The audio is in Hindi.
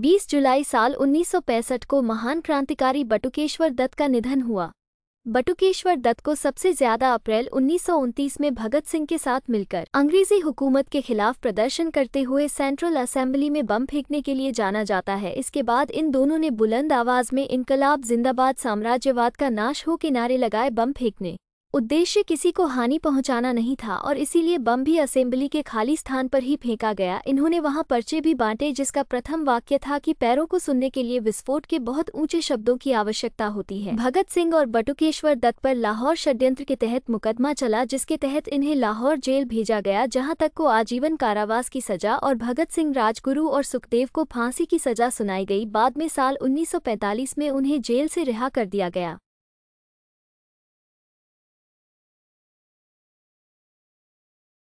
20 जुलाई साल 1965 को महान क्रांतिकारी बटुकेश्वर दत्त का निधन हुआ बटुकेश्वर दत्त को सबसे ज्यादा अप्रैल उन्नीस में भगत सिंह के साथ मिलकर अंग्रेजी हुकूमत के खिलाफ प्रदर्शन करते हुए सेंट्रल असेंबली में बम फेंकने के लिए जाना जाता है इसके बाद इन दोनों ने बुलंद आवाज में इनकलाब जिंदाबाद साम्राज्यवाद का नाश हो किनारे लगाए बम फेंकने उद्देश्य किसी को हानि पहुंचाना नहीं था और इसीलिए बम भी असेंबली के खाली स्थान पर ही फेंका गया इन्होंने वहां पर्चे भी बांटे जिसका प्रथम वाक्य था कि पैरों को सुनने के लिए विस्फोट के बहुत ऊंचे शब्दों की आवश्यकता होती है भगत सिंह और बटुकेश्वर दत्त पर लाहौर षड्यंत्र के तहत मुकदमा चला जिसके तहत इन्हें लाहौर जेल भेजा गया जहाँ तक को आजीवन कारावास की सजा और भगत सिंह राजगुरु और सुखदेव को फांसी की सजा सुनाई गई बाद में साल उन्नीस में उन्हें जेल से रिहा कर दिया गया